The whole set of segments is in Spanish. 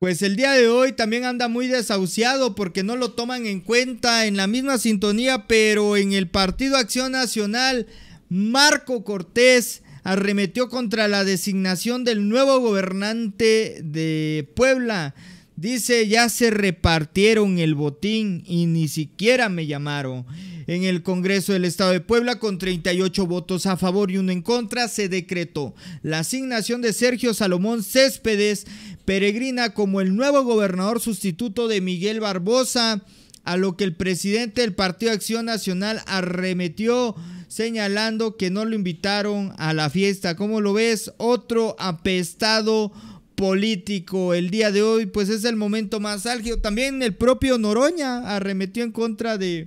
Pues el día de hoy también anda muy desahuciado porque no lo toman en cuenta en la misma sintonía, pero en el Partido Acción Nacional, Marco Cortés arremetió contra la designación del nuevo gobernante de Puebla. Dice, ya se repartieron el botín y ni siquiera me llamaron. En el Congreso del Estado de Puebla, con 38 votos a favor y uno en contra, se decretó la asignación de Sergio Salomón Céspedes Peregrina como el nuevo gobernador sustituto de Miguel Barbosa, a lo que el presidente del Partido Acción Nacional arremetió señalando que no lo invitaron a la fiesta. ¿Cómo lo ves? Otro apestado político el día de hoy, pues es el momento más álgido. También el propio Noroña arremetió en contra de,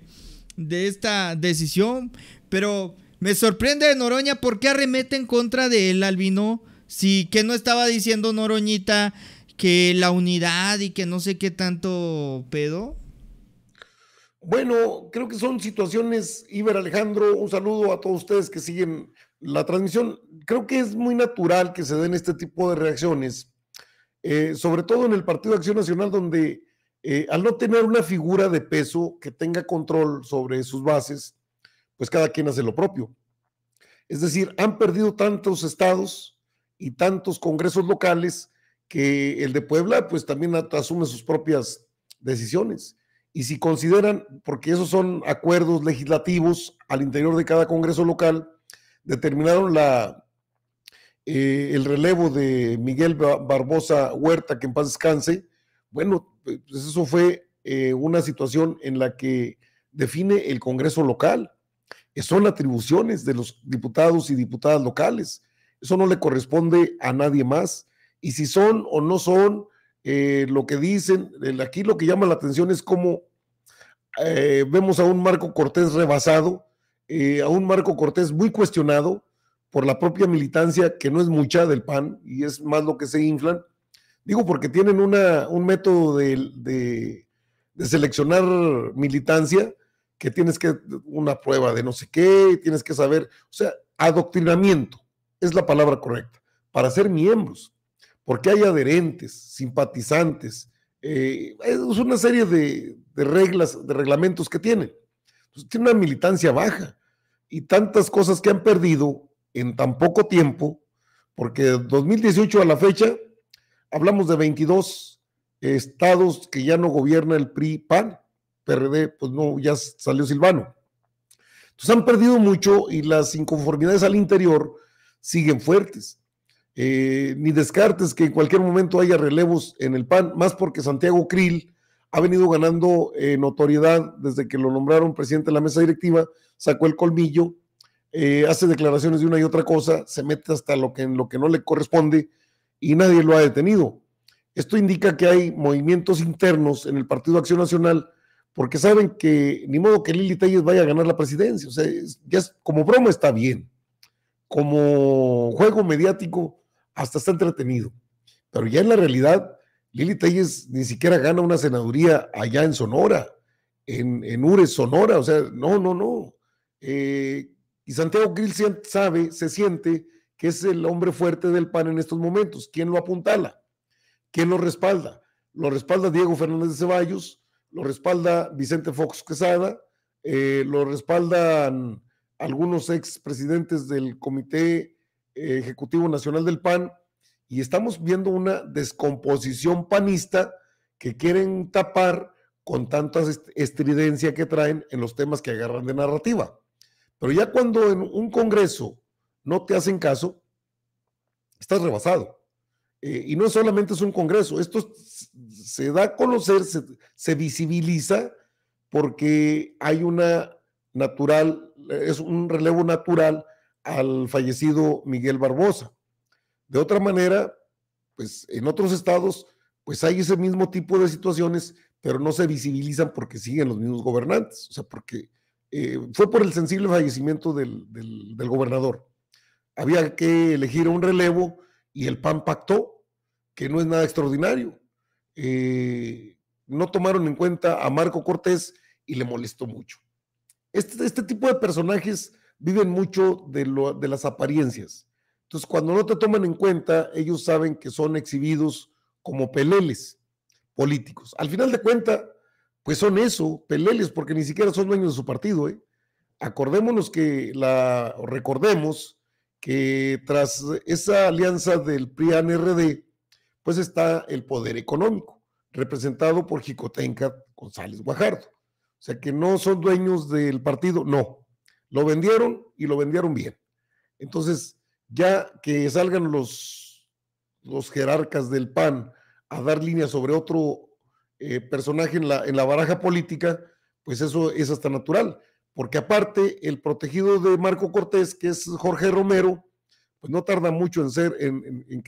de esta decisión, pero me sorprende Noroña porque arremete en contra de él, Albino. Sí, que no estaba diciendo Noroñita que la unidad y que no sé qué tanto pedo. Bueno, creo que son situaciones, Iber Alejandro, un saludo a todos ustedes que siguen la transmisión. Creo que es muy natural que se den este tipo de reacciones, eh, sobre todo en el Partido de Acción Nacional, donde eh, al no tener una figura de peso que tenga control sobre sus bases, pues cada quien hace lo propio. Es decir, han perdido tantos estados y tantos congresos locales que el de Puebla pues también asume sus propias decisiones. Y si consideran, porque esos son acuerdos legislativos al interior de cada congreso local, determinaron eh, el relevo de Miguel Barbosa Huerta, que en paz descanse, bueno, pues, pues eso fue eh, una situación en la que define el Congreso local. Son atribuciones de los diputados y diputadas locales. Eso no le corresponde a nadie más. Y si son o no son, eh, lo que dicen, aquí lo que llama la atención es cómo eh, vemos a un Marco Cortés rebasado, a un Marco Cortés muy cuestionado por la propia militancia, que no es mucha del PAN y es más lo que se inflan, Digo, porque tienen un método de, seleccionar militancia que tienes que, una prueba de no sé qué, tienes que saber, o sea, adoctrinamiento es la palabra correcta, para ser miembros, porque hay adherentes, simpatizantes, eh, es una serie de, reglas, de reglamentos que tienen. tiene una militancia baja y tantas cosas que han perdido en tan poco tiempo, porque 2018 a la fecha hablamos de 22 estados que ya no gobierna el PRI, PAN, PRD, pues no, ya salió Silvano. Entonces han perdido mucho y las inconformidades al interior siguen fuertes. Eh, ni descartes que en cualquier momento haya relevos en el PAN, más porque Santiago Krill ha venido ganando eh, notoriedad desde que lo nombraron presidente de la mesa directiva, sacó el colmillo, eh, hace declaraciones de una y otra cosa, se mete hasta en lo que no le corresponde y nadie lo ha detenido. Esto indica que hay movimientos internos en el Partido Acción Nacional porque saben que ni modo que Lili Telles vaya a ganar la presidencia. O sea, ya es, como broma está bien, como juego mediático hasta está entretenido. Pero ya en la realidad, Lili Telles ni siquiera gana una senaduría allá en Sonora, en, Ures, Sonora. O sea, no, no, no. Eh, y Santiago Grill sabe, se siente que es el hombre fuerte del PAN en estos momentos. ¿Quién lo apuntala? ¿Quién lo respalda? Lo respalda Diego Fernández de Ceballos, lo respalda Vicente Fox Quesada, eh, lo respaldan algunos expresidentes del Comité eh, Ejecutivo Nacional del PAN, y estamos viendo una descomposición panista que quieren tapar con tanta estridencia que traen en los temas que agarran de narrativa. Pero ya cuando en un Congreso no te hacen caso, estás rebasado. Eh, y no solamente es un Congreso, esto se da a conocer, se, visibiliza porque hay una natural, es un relevo natural al fallecido Miguel Barbosa. De otra manera, pues en otros estados, pues hay ese mismo tipo de situaciones, pero no se visibilizan porque siguen los mismos gobernantes, o sea, porque eh, fue por el sensible fallecimiento del gobernador había que elegir un relevo y el PAN pactó, que no es nada extraordinario. Eh, no tomaron en cuenta a Marco Cortés y le molestó mucho. Este, este tipo de personajes viven mucho de, lo, de las apariencias. Entonces, cuando no te toman en cuenta, ellos saben que son exhibidos como peleles políticos. Al final de cuentas, pues son eso, peleles, porque ni siquiera son dueños de su partido. ¿eh? Acordémonos que la, recordemos que tras esa alianza del pri rd pues está el poder económico, representado por Jicotenca González Guajardo. O sea que no son dueños del partido, no. Lo vendieron y lo vendieron bien. Entonces, ya que salgan los, los jerarcas del PAN a dar línea sobre otro eh, personaje en la, en la baraja política, pues eso es hasta natural porque aparte el protegido de Marco Cortés, que es Jorge Romero, pues no tarda mucho en ser, en,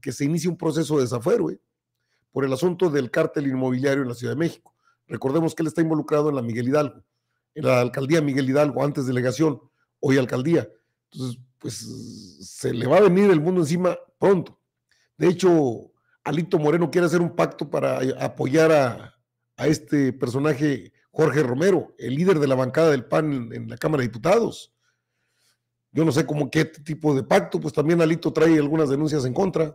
que, se, inicie un proceso de desafuero, ¿eh? por el asunto del cártel inmobiliario en la Ciudad de México. Recordemos que él está involucrado en la Miguel Hidalgo, en la alcaldía Miguel Hidalgo, antes delegación, hoy alcaldía. Entonces, pues se le va a venir el mundo encima pronto. De hecho, Alito Moreno quiere hacer un pacto para apoyar a, a este personaje Jorge Romero, el líder de la bancada del PAN en, la Cámara de Diputados. Yo no sé cómo qué tipo de pacto, pues también Alito trae algunas denuncias en contra.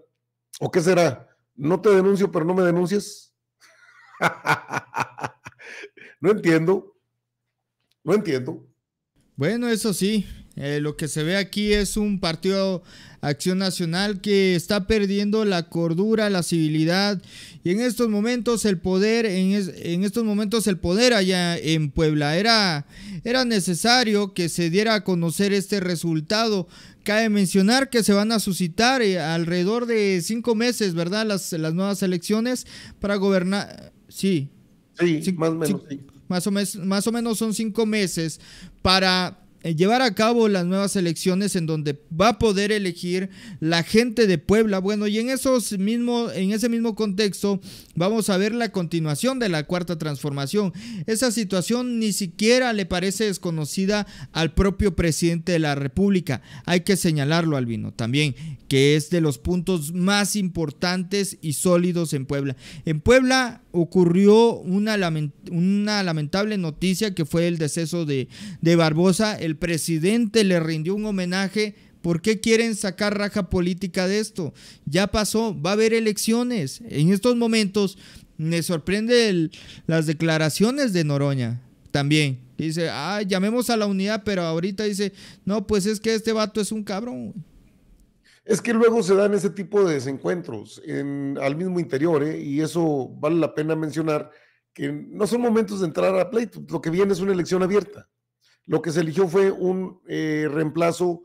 ¿O qué será? No te denuncio, pero no me denuncias. no entiendo. No entiendo. Bueno, eso sí, eh, lo que se ve aquí es un partido Acción Nacional que está perdiendo la cordura, la civilidad y en estos momentos el poder, en, en estos momentos el poder allá en Puebla. Era, era necesario que se diera a conocer este resultado. Cabe mencionar que se van a suscitar eh, alrededor de cinco meses, ¿verdad? Las, las nuevas elecciones para gobernar. Sí. Sí, más o menos. sí más o, más o menos son cinco meses para eh, llevar a cabo las nuevas elecciones en donde va a poder elegir la gente de Puebla. Bueno, y en esos mismo, en ese mismo contexto vamos a ver la continuación de la cuarta transformación. Esa situación ni siquiera le parece desconocida al propio presidente de la República. Hay que señalarlo, Albino, también, que es de los puntos más importantes y sólidos en Puebla. En Puebla ocurrió una, lamentable noticia que fue el deceso de, de Barbosa, el presidente le rindió un homenaje. ¿Por qué quieren sacar raja política de esto? Ya pasó, va a haber elecciones. En estos momentos me sorprende las declaraciones de Noroña también. Dice, ah, llamemos a la unidad, pero ahorita dice, no, pues es que este vato es un cabrón. Es que luego se dan ese tipo de desencuentros en, al mismo interior, ¿eh? y eso vale la pena mencionar, que no son momentos de entrar a pleito, lo que viene es una elección abierta. Lo que se eligió fue un eh, reemplazo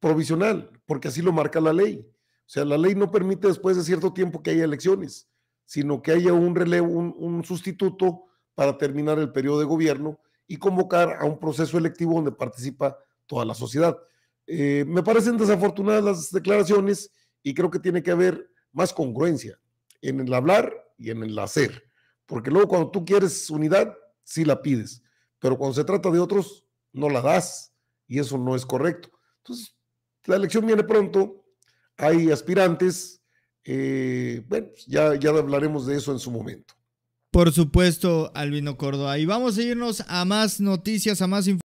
provisional, porque así lo marca la ley. O sea, la ley no permite después de cierto tiempo que haya elecciones, sino que haya un relevo, un, sustituto para terminar el periodo de gobierno y convocar a un proceso electivo donde participa toda la sociedad. Eh, me parecen desafortunadas las declaraciones y creo que tiene que haber más congruencia en el hablar y en el hacer, porque luego cuando tú quieres unidad, sí la pides, pero cuando se trata de otros, no la das y eso no es correcto. Entonces, la elección viene pronto, hay aspirantes, eh, bueno, pues ya, ya hablaremos de eso en su momento. Por supuesto, Albino Córdoba. Y vamos a irnos a más noticias, a más información.